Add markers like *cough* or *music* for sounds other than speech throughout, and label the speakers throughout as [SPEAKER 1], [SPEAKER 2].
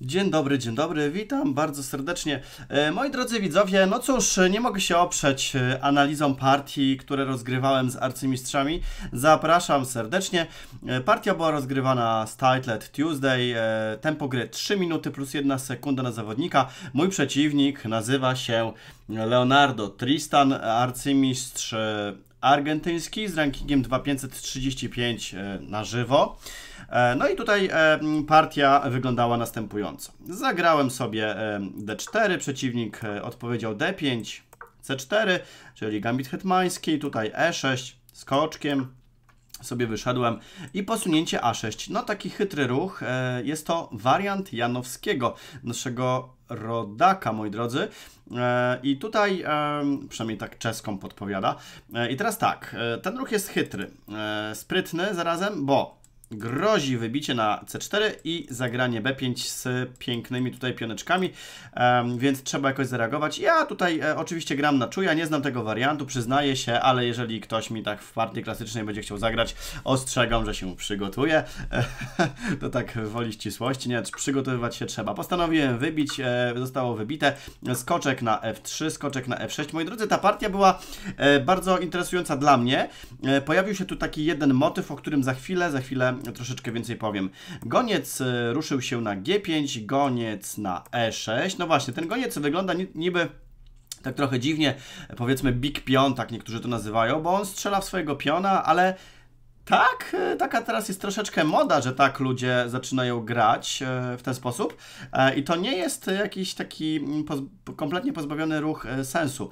[SPEAKER 1] Dzień dobry, dzień dobry, witam bardzo serdecznie. E, moi drodzy widzowie, no cóż, nie mogę się oprzeć e, analizą partii, które rozgrywałem z arcymistrzami. Zapraszam serdecznie. E, partia była rozgrywana z Titled Tuesday, tempo gry 3 minuty plus 1 sekunda na zawodnika. Mój przeciwnik nazywa się Leonardo Tristan, arcymistrz argentyński z rankingiem 2535 e, na żywo. E, no i tutaj e, partia wyglądała następująco. Zagrałem sobie D4, przeciwnik odpowiedział D5, C4, czyli gambit hetmański, tutaj E6 skoczkiem, sobie wyszedłem i posunięcie A6. No taki chytry ruch, e, jest to wariant Janowskiego, naszego rodaka, moi drodzy. E, I tutaj, e, przynajmniej tak czeską podpowiada. I teraz tak, ten ruch jest chytry, sprytny zarazem, bo grozi wybicie na C4 i zagranie B5 z pięknymi tutaj pioneczkami, więc trzeba jakoś zareagować. Ja tutaj e, oczywiście gram na czuja, nie znam tego wariantu, przyznaję się, ale jeżeli ktoś mi tak w partii klasycznej będzie chciał zagrać, ostrzegam, że się przygotuję. *laughs* to tak woli ścisłości, nie, przygotowywać się trzeba. Postanowiłem wybić, e, zostało wybite, skoczek na F3, skoczek na F6. Moi drodzy, ta partia była e, bardzo interesująca dla mnie. Pojawił się tu taki jeden motyw, o którym za chwilę, za chwilę troszeczkę więcej powiem. Goniec e, ruszył się na G5, goniec na E6. No właśnie, ten goniec wygląda niby tak trochę dziwnie, powiedzmy big pion, tak niektórzy to nazywają, bo on strzela w swojego piona, ale tak, e, taka teraz jest troszeczkę moda, że tak ludzie zaczynają grać e, w ten sposób e, i to nie jest jakiś taki poz kompletnie pozbawiony ruch sensu.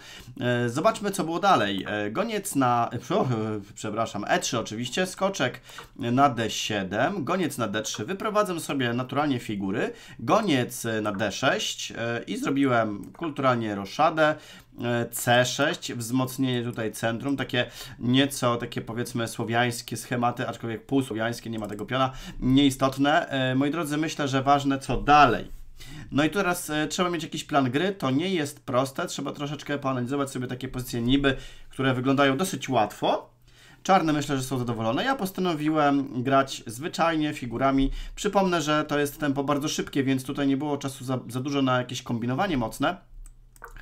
[SPEAKER 1] Zobaczmy, co było dalej. Goniec na, *laughs* przepraszam, E3 oczywiście, skoczek na D7, goniec na D3, wyprowadzam sobie naturalnie figury, goniec na D6 i zrobiłem kulturalnie roszadę, C6, wzmocnienie tutaj centrum, takie nieco takie powiedzmy słowiańskie schematy, aczkolwiek półsłowiańskie, nie ma tego piona, nieistotne. E, moi drodzy, myślę, że ważne co dalej. No i teraz e, trzeba mieć jakiś plan gry, to nie jest proste, trzeba troszeczkę poanalizować sobie takie pozycje niby, które wyglądają dosyć łatwo. Czarne myślę, że są zadowolone. Ja postanowiłem grać zwyczajnie figurami. Przypomnę, że to jest tempo bardzo szybkie, więc tutaj nie było czasu za, za dużo na jakieś kombinowanie mocne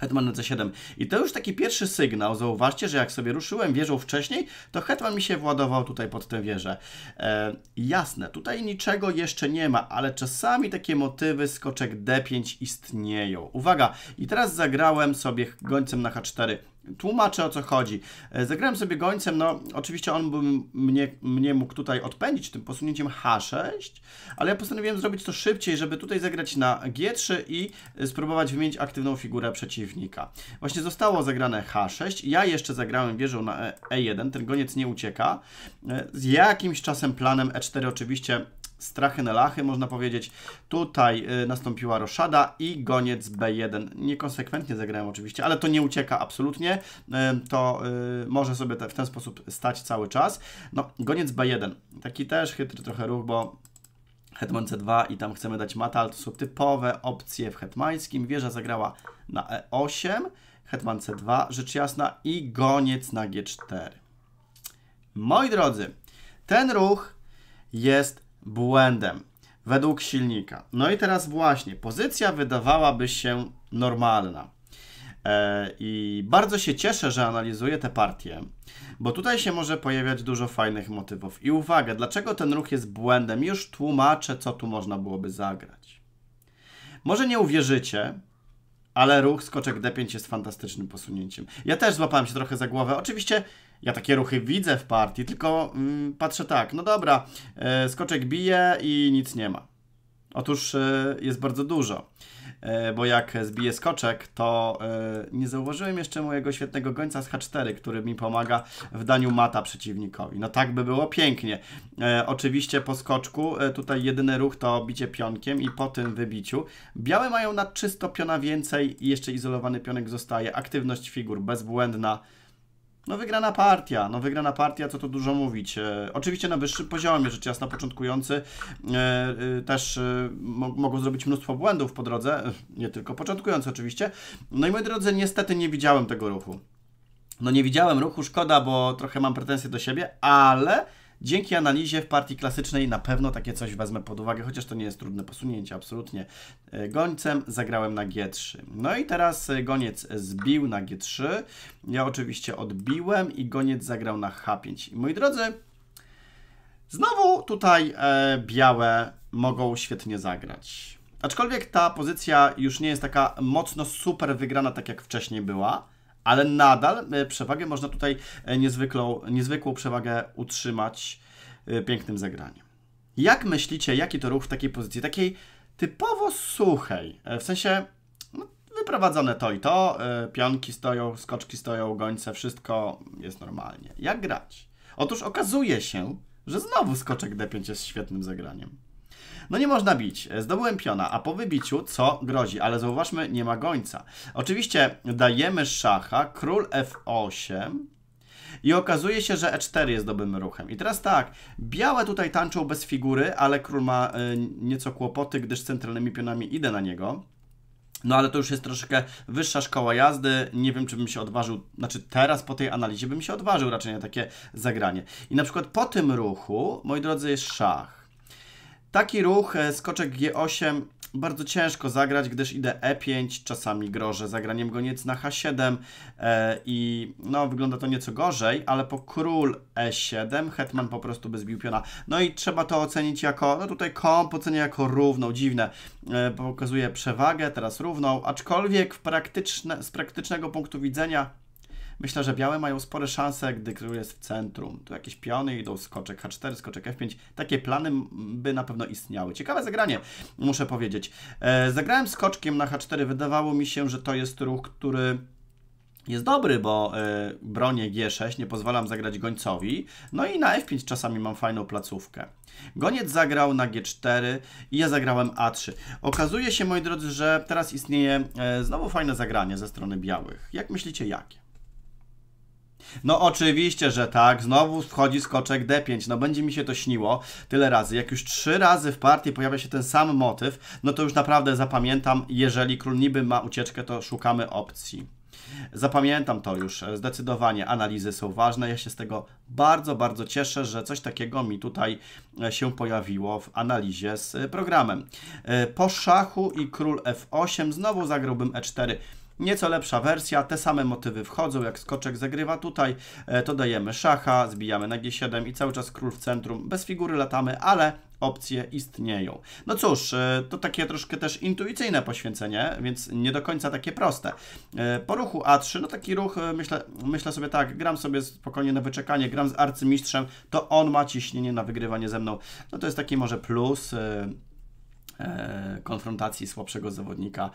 [SPEAKER 1] hetman c7. I to już taki pierwszy sygnał, zauważcie, że jak sobie ruszyłem wieżą wcześniej, to hetman mi się władował tutaj pod tę wieżę. E, jasne, tutaj niczego jeszcze nie ma, ale czasami takie motywy skoczek d5 istnieją. Uwaga, i teraz zagrałem sobie gońcem na h4. Tłumaczę o co chodzi. E, zagrałem sobie gońcem, no oczywiście on by mnie, mnie mógł tutaj odpędzić tym posunięciem H6, ale ja postanowiłem zrobić to szybciej, żeby tutaj zagrać na G3 i e, spróbować wymienić aktywną figurę przeciwnika. Właśnie zostało zagrane H6, ja jeszcze zagrałem wieżą na E1, e ten goniec nie ucieka. Z jakimś czasem planem E4 oczywiście strachy na lachy, można powiedzieć. Tutaj y, nastąpiła roszada i goniec B1. Niekonsekwentnie zagrałem oczywiście, ale to nie ucieka absolutnie. Y, to y, może sobie w ten sposób stać cały czas. No, goniec B1. Taki też chytry trochę ruch, bo Hetman C2 i tam chcemy dać mata, ale to są typowe opcje w hetmańskim. Wieża zagrała na E8, hetman C2, rzecz jasna, i goniec na G4. Moi drodzy, ten ruch jest błędem według silnika. No i teraz właśnie, pozycja wydawałaby się normalna. E, I bardzo się cieszę, że analizuję te partie, bo tutaj się może pojawiać dużo fajnych motywów. I uwaga, dlaczego ten ruch jest błędem? Już tłumaczę, co tu można byłoby zagrać. Może nie uwierzycie, ale ruch skoczek D5 jest fantastycznym posunięciem. Ja też złapałem się trochę za głowę. Oczywiście ja takie ruchy widzę w partii, tylko mm, patrzę tak, no dobra, e, skoczek bije i nic nie ma. Otóż e, jest bardzo dużo, e, bo jak zbiję skoczek, to e, nie zauważyłem jeszcze mojego świetnego gońca z H4, który mi pomaga w daniu mata przeciwnikowi. No tak by było pięknie. E, oczywiście po skoczku, e, tutaj jedyny ruch to bicie pionkiem i po tym wybiciu. Białe mają na czysto piona więcej i jeszcze izolowany pionek zostaje. Aktywność figur bezbłędna. No wygrana partia, no wygrana partia, co tu dużo mówić. E, oczywiście na wyższym poziomie, rzecz jasna początkujący e, e, też e, mogą zrobić mnóstwo błędów po drodze, *laughs* nie tylko początkujący oczywiście. No i moi drodzy, niestety nie widziałem tego ruchu. No nie widziałem ruchu, szkoda, bo trochę mam pretensje do siebie, ale Dzięki analizie w partii klasycznej na pewno takie coś wezmę pod uwagę, chociaż to nie jest trudne posunięcie, absolutnie. E, gońcem zagrałem na G3. No i teraz e, goniec zbił na G3. Ja oczywiście odbiłem i goniec zagrał na H5. I moi drodzy, znowu tutaj e, białe mogą świetnie zagrać. Aczkolwiek ta pozycja już nie jest taka mocno super wygrana, tak jak wcześniej była ale nadal e, przewagę można tutaj e, niezwykłą, niezwykłą przewagę utrzymać e, pięknym zagraniem. Jak myślicie, jaki to ruch w takiej pozycji, takiej typowo suchej, w sensie no, wyprowadzone to i to, pionki stoją, skoczki stoją, gońce, wszystko jest normalnie. Jak grać? Otóż okazuje się, że znowu skoczek D5 jest świetnym zagraniem. No nie można bić. Zdobyłem piona, a po wybiciu co grozi? Ale zauważmy, nie ma gońca. Oczywiście dajemy szacha, król f8 i okazuje się, że e4 jest dobrym ruchem. I teraz tak, białe tutaj tańczą bez figury, ale król ma y, nieco kłopoty, gdyż centralnymi pionami idę na niego. No ale to już jest troszeczkę wyższa szkoła jazdy. Nie wiem, czy bym się odważył, znaczy teraz po tej analizie bym się odważył raczej na takie zagranie. I na przykład po tym ruchu, moi drodzy, jest szach. Taki ruch, e, skoczek G8, bardzo ciężko zagrać, gdyż idę E5, czasami grożę zagraniem goniec na H7 e, i no wygląda to nieco gorzej, ale po król E7 hetman po prostu by zbił piona. No i trzeba to ocenić jako, no tutaj komp ocenię jako równą, dziwne, e, pokazuje przewagę, teraz równą, aczkolwiek w praktyczne, z praktycznego punktu widzenia Myślę, że białe mają spore szanse, gdy król jest w centrum. Tu jakieś piony idą, skoczek H4, skoczek F5. Takie plany by na pewno istniały. Ciekawe zagranie, muszę powiedzieć. E, zagrałem skoczkiem na H4. Wydawało mi się, że to jest ruch, który jest dobry, bo e, bronię G6, nie pozwalam zagrać gońcowi. No i na F5 czasami mam fajną placówkę. Goniec zagrał na G4 i ja zagrałem A3. Okazuje się, moi drodzy, że teraz istnieje e, znowu fajne zagranie ze strony białych. Jak myślicie, jakie? No oczywiście, że tak. Znowu wchodzi skoczek D5. No będzie mi się to śniło tyle razy. Jak już trzy razy w partii pojawia się ten sam motyw, no to już naprawdę zapamiętam, jeżeli król niby ma ucieczkę, to szukamy opcji. Zapamiętam to już, zdecydowanie analizy są ważne. Ja się z tego bardzo, bardzo cieszę, że coś takiego mi tutaj e, się pojawiło w analizie z e, programem. E, po szachu i król f8 znowu zagrałbym e4. Nieco lepsza wersja, te same motywy wchodzą, jak skoczek zagrywa tutaj, e, to dajemy szacha, zbijamy na G7 i cały czas król w centrum. Bez figury latamy, ale opcje istnieją. No cóż, e, to takie troszkę też intuicyjne poświęcenie, więc nie do końca takie proste. E, po ruchu A3, no taki ruch, myślę, myślę sobie tak, gram sobie spokojnie na wyczekanie, gram z arcymistrzem, to on ma ciśnienie na wygrywanie ze mną. No to jest taki może plus konfrontacji słabszego zawodnika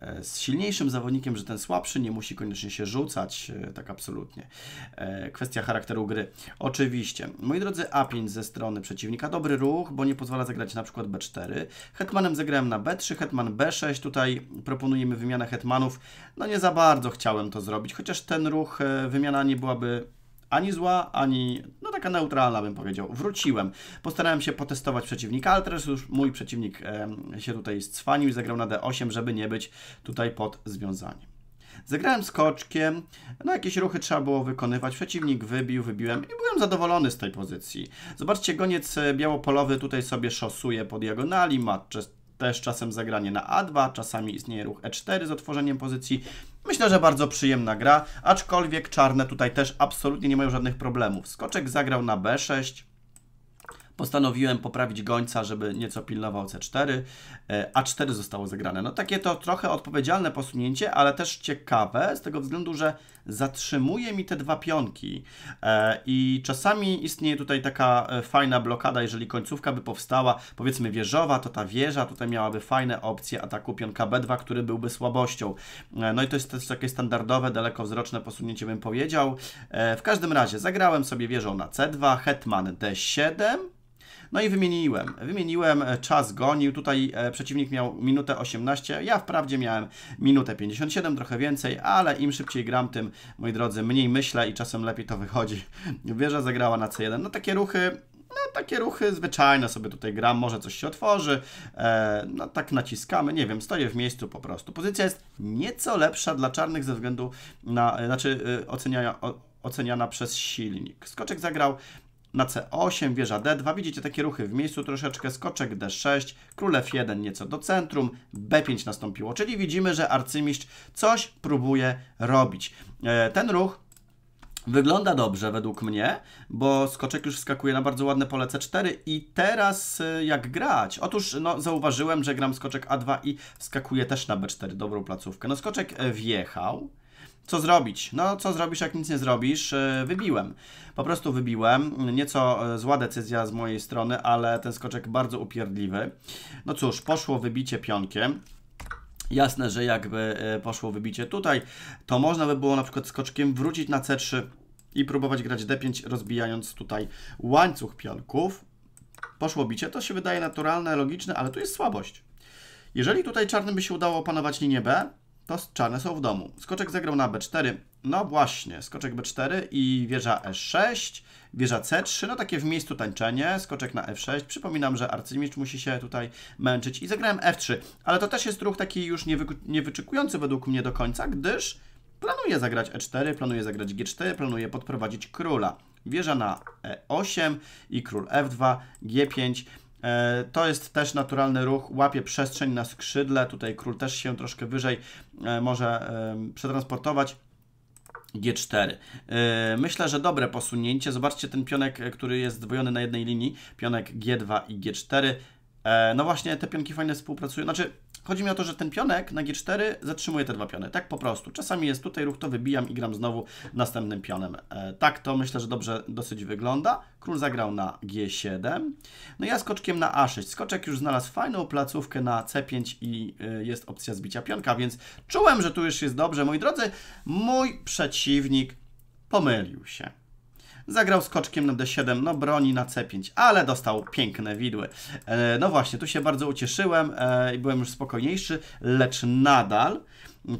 [SPEAKER 1] E, z silniejszym zawodnikiem, że ten słabszy nie musi koniecznie się rzucać, e, tak absolutnie. E, kwestia charakteru gry. Oczywiście. Moi drodzy, A5 ze strony przeciwnika. Dobry ruch, bo nie pozwala zagrać na przykład B4. Hetmanem zagrałem na B3, Hetman B6. Tutaj proponujemy wymianę hetmanów. No nie za bardzo chciałem to zrobić, chociaż ten ruch, wymiana nie byłaby ani zła, ani no taka neutralna bym powiedział. Wróciłem. Postarałem się potestować przeciwnika, ale teraz już mój przeciwnik e, się tutaj scwanił i zagrał na D8, żeby nie być tutaj pod związaniem. Zagrałem skoczkiem, no jakieś ruchy trzeba było wykonywać, przeciwnik wybił, wybiłem i byłem zadowolony z tej pozycji. Zobaczcie, goniec e, białopolowy tutaj sobie szosuje po diagonali, ma też czasem zagranie na A2, czasami istnieje ruch E4 z otworzeniem pozycji Myślę, że bardzo przyjemna gra, aczkolwiek czarne tutaj też absolutnie nie mają żadnych problemów. Skoczek zagrał na B6, postanowiłem poprawić gońca, żeby nieco pilnował C4. E, A4 zostało zagrane. No takie to trochę odpowiedzialne posunięcie, ale też ciekawe z tego względu, że zatrzymuje mi te dwa pionki e, i czasami istnieje tutaj taka e, fajna blokada, jeżeli końcówka by powstała, powiedzmy wieżowa, to ta wieża tutaj miałaby fajne opcje ataku pionka B2, który byłby słabością. E, no i to jest też takie standardowe, dalekowzroczne posunięcie bym powiedział. W każdym razie zagrałem sobie wieżą na C2, hetman D7, no i wymieniłem. Wymieniłem, e, czas gonił. Tutaj e, przeciwnik miał minutę 18. Ja wprawdzie miałem minutę 57, trochę więcej, ale im szybciej gram, tym, moi drodzy, mniej myślę i czasem lepiej to wychodzi. *laughs* Wieża zagrała na C1. No takie ruchy no takie ruchy zwyczajne sobie tutaj gram, może coś się otworzy, e, no tak naciskamy, nie wiem, stoję w miejscu po prostu. Pozycja jest nieco lepsza dla czarnych ze względu na, e, znaczy y, oceniania, o, oceniana przez silnik. Skoczek zagrał na C8, wieża D2. Widzicie takie ruchy w miejscu troszeczkę, skoczek D6, król F1 nieco do centrum, B5 nastąpiło, czyli widzimy, że arcymistrz coś próbuje robić. E, ten ruch Wygląda dobrze według mnie, bo skoczek już wskakuje na bardzo ładne pole C4 i teraz e, jak grać? Otóż no, zauważyłem, że gram skoczek A2 i wskakuje też na B4, dobrą placówkę. No skoczek e, wjechał, co zrobić? No, co zrobisz, jak nic nie zrobisz? E, wybiłem. Po prostu wybiłem. Nieco e, zła decyzja z mojej strony, ale ten skoczek bardzo upierdliwy. No cóż, poszło wybicie pionkiem. Jasne, że jakby e, poszło wybicie tutaj, to można by było na przykład skoczkiem wrócić na C3 i próbować grać D5, rozbijając tutaj łańcuch pionków. Poszło bicie, to się wydaje naturalne, logiczne, ale tu jest słabość. Jeżeli tutaj czarnym by się udało opanować linię B, to czarne są w domu. Skoczek zagrał na b4. No właśnie, skoczek b4 i wieża e6, wieża c3, no takie w miejscu tańczenie, skoczek na f6. Przypominam, że arcymistrz musi się tutaj męczyć i zagrałem f3, ale to też jest ruch taki już niewyczekujący według mnie do końca, gdyż planuje zagrać e4, planuje zagrać g4, planuje podprowadzić króla. Wieża na e8 i król f2, g5. E, to jest też naturalny ruch, łapie przestrzeń na skrzydle, tutaj król też się troszkę wyżej e, może przetransportować. G4. E, myślę, że dobre posunięcie. Zobaczcie ten pionek, który jest zdwojony na jednej linii. Pionek G2 i G4 E, no właśnie, te pionki fajnie współpracują. Znaczy, chodzi mi o to, że ten pionek na G4 zatrzymuje te dwa piony. Tak po prostu. Czasami jest tutaj ruch, to wybijam i gram znowu następnym pionem. E, tak to myślę, że dobrze dosyć wygląda. Król zagrał na G7. No ja skoczkiem na A6. Skoczek już znalazł fajną placówkę na C5 i e, jest opcja zbicia pionka, więc czułem, że tu już jest dobrze. Moi drodzy, mój przeciwnik pomylił się. Zagrał skoczkiem na D7, no broni na C5, ale dostał piękne widły. E, no właśnie, tu się bardzo ucieszyłem e, i byłem już spokojniejszy, lecz nadal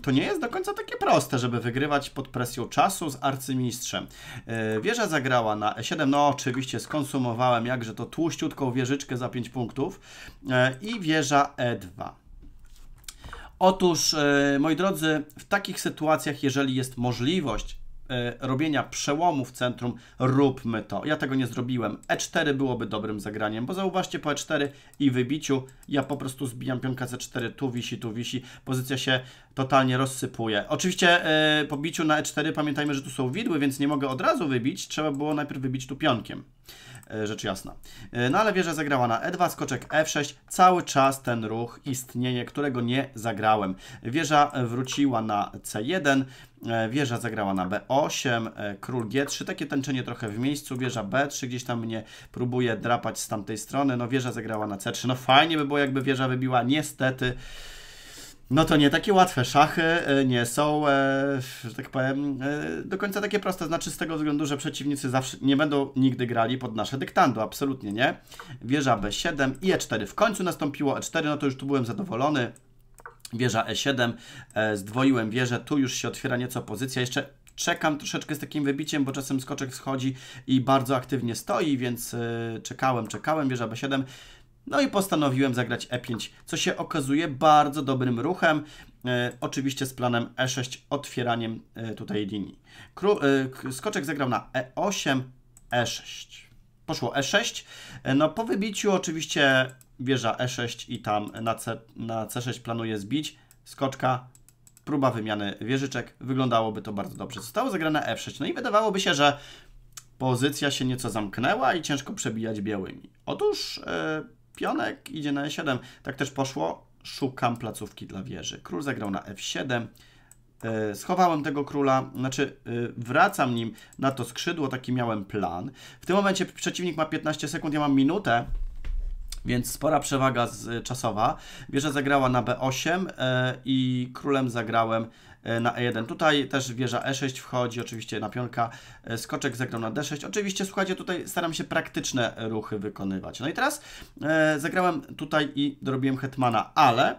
[SPEAKER 1] to nie jest do końca takie proste, żeby wygrywać pod presją czasu z arcymistrzem. E, wieża zagrała na E7, no oczywiście skonsumowałem jakże to tłuściutką wieżyczkę za 5 punktów i wieża E2. Otóż, moi drodzy, w takich sytuacjach, jeżeli jest możliwość E, robienia przełomu w centrum, róbmy to. Ja tego nie zrobiłem. E4 byłoby dobrym zagraniem, bo zauważcie po E4 i wybiciu ja po prostu zbijam pionka C4, tu wisi, tu wisi, pozycja się totalnie rozsypuje. Oczywiście yy, po biciu na E4 pamiętajmy, że tu są widły, więc nie mogę od razu wybić, trzeba było najpierw wybić tu pionkiem. E, rzecz jasna. no ale wieża zagrała na E2, skoczek F6. Cały czas ten ruch istnieje, którego nie zagrałem. Wieża wróciła na C1. E, wieża zagrała na B8, e, król G3, takie tęczenie trochę w miejscu, wieża B3 gdzieś tam mnie próbuje drapać z tamtej strony, no wieża zagrała na C3, no fajnie by było jakby wieża wybiła, niestety no to nie takie łatwe szachy e, nie są, że tak powiem, do końca takie proste. Znaczy z tego względu, że przeciwnicy zawsze nie będą nigdy grali pod nasze dyktando, absolutnie nie. Wieża B7 i E4. W końcu nastąpiło E4, no to już tu byłem zadowolony wieża E7, e, zdwoiłem wieżę, tu już się otwiera nieco pozycja, jeszcze czekam troszeczkę z takim wybiciem, bo czasem skoczek schodzi i bardzo aktywnie stoi, więc e, czekałem, czekałem, wieża B7, no i postanowiłem zagrać E5, co się okazuje bardzo dobrym ruchem, e, oczywiście z planem E6, otwieraniem tutaj linii. skoczek zagrał na E8, E6 poszło E6. E, no po wybiciu oczywiście wieża E6 i tam na, C, na C6 planuje zbić. Skoczka, próba wymiany wieżyczek. Wyglądałoby to bardzo dobrze. Zostało zagrane F6. E no i wydawałoby się, że pozycja się nieco zamknęła i ciężko przebijać białymi. Otóż e, pionek idzie na E7. Tak też poszło. Szukam placówki dla wieży. Król zagrał na F7. E, schowałem tego króla, znaczy e, wracam nim na to skrzydło, taki miałem plan. W tym momencie przeciwnik ma 15 sekund, ja mam minutę, więc spora przewaga z, e, czasowa. Wieża zagrała na B8 i królem zagrałem na E1. Tutaj też wieża E6 wchodzi, oczywiście na pionka, skoczek zagrał na D6. Oczywiście, słuchajcie, tutaj staram się praktyczne ruchy wykonywać. No i teraz zagrałem tutaj i dorobiłem hetmana, ale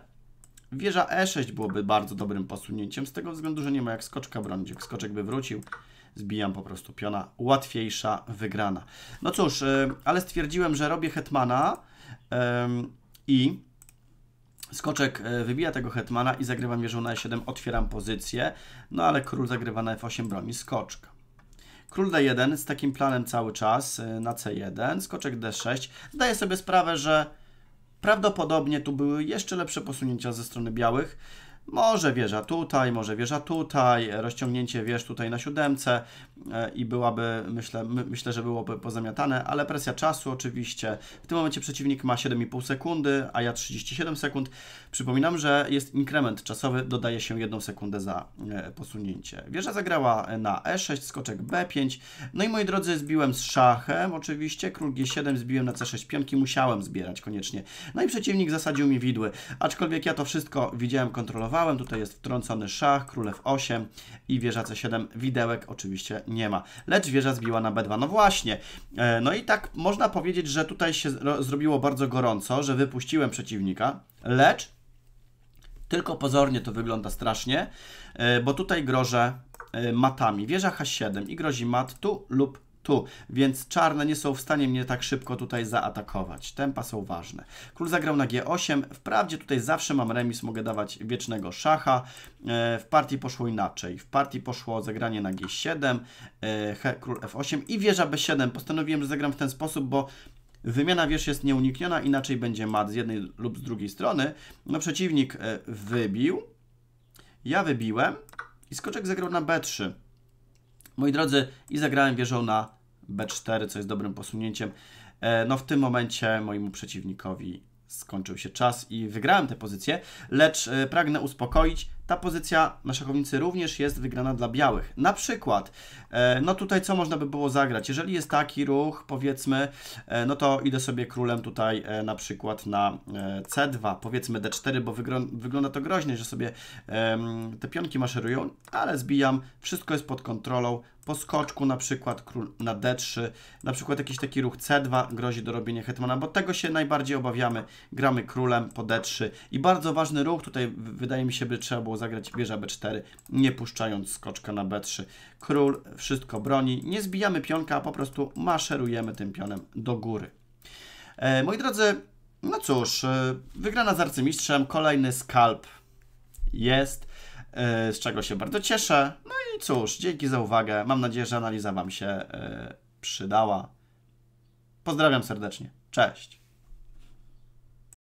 [SPEAKER 1] Wieża E6 byłoby bardzo dobrym posunięciem, z tego względu, że nie ma jak skoczka bronić. Jak skoczek by wrócił, zbijam po prostu piona. Łatwiejsza wygrana. No cóż, e, ale stwierdziłem, że robię hetmana i skoczek e, wybija tego hetmana i zagrywam wieżą na E7, otwieram pozycję, no ale król zagrywa na F8, broni skoczka. Król D1 z takim planem cały czas e, na C1, skoczek D6. Zdaję sobie sprawę, że Prawdopodobnie tu były jeszcze lepsze posunięcia ze strony białych. Może wieża tutaj, może wieża tutaj, rozciągnięcie wież tutaj na siódemce e, i byłaby, myślę, myślę, że byłoby pozamiatane, ale presja czasu oczywiście. W tym momencie przeciwnik ma 7,5 sekundy, a ja 37 sekund. Przypominam, że jest inkrement czasowy, dodaje się 1 sekundę za e, posunięcie. Wieża zagrała na E6, skoczek B5. No i moi drodzy, zbiłem z szachem oczywiście, król G7 zbiłem na C6 pionki, musiałem zbierać koniecznie. No i przeciwnik zasadził mi widły, aczkolwiek ja to wszystko widziałem, kontrolowałem Tutaj jest wtrącony szach, królew 8 i wieża c7. Widełek oczywiście nie ma. Lecz wieża zbiła na b2. No właśnie. E, no i tak można powiedzieć, że tutaj się zrobiło bardzo gorąco, że wypuściłem przeciwnika, lecz tylko pozornie to wygląda strasznie, e, bo tutaj grożę e, matami. Wieża h7 i grozi mat tu lub tu, więc czarne nie są w stanie mnie tak szybko tutaj zaatakować. Tempa są ważne. Król zagrał na g8. Wprawdzie tutaj zawsze mam remis, mogę dawać wiecznego szacha. E, w partii poszło inaczej. W partii poszło zagranie na g7, e, król f8 i wieża b7. Postanowiłem, że zagram w ten sposób, bo Wymiana wież jest nieunikniona, inaczej będzie mat z jednej lub z drugiej strony. No przeciwnik e, wybił, ja wybiłem i skoczek zagrał na b3. Moi drodzy, i zagrałem wieżą na b4, co jest dobrym posunięciem. E, no w tym momencie mojemu przeciwnikowi skończył się czas i wygrałem tę pozycję, lecz e, pragnę uspokoić, ta pozycja na szachownicy również jest wygrana dla białych. Na przykład, e, no tutaj co można by było zagrać? Jeżeli jest taki ruch, powiedzmy, e, no to idę sobie królem tutaj e, na przykład na C2, powiedzmy D4, bo wygląda to groźnie, że sobie te pionki maszerują, ale zbijam, wszystko jest pod kontrolą, po skoczku na przykład król na d3, na przykład jakiś taki ruch c2 grozi dorobienie hetmana, bo tego się najbardziej obawiamy. Gramy królem po d3 i bardzo ważny ruch, tutaj wydaje mi się, by trzeba było zagrać bieża b4, nie puszczając skoczka na b3. Król wszystko broni, nie zbijamy pionka, a po prostu maszerujemy tym pionem do góry. E, moi drodzy, no cóż, e, wygrana z arcymistrzem, kolejny skalp jest. E, z czego się bardzo cieszę. No i cóż, dzięki za uwagę. Mam nadzieję, że analiza Wam się e, przydała. Pozdrawiam serdecznie. Cześć.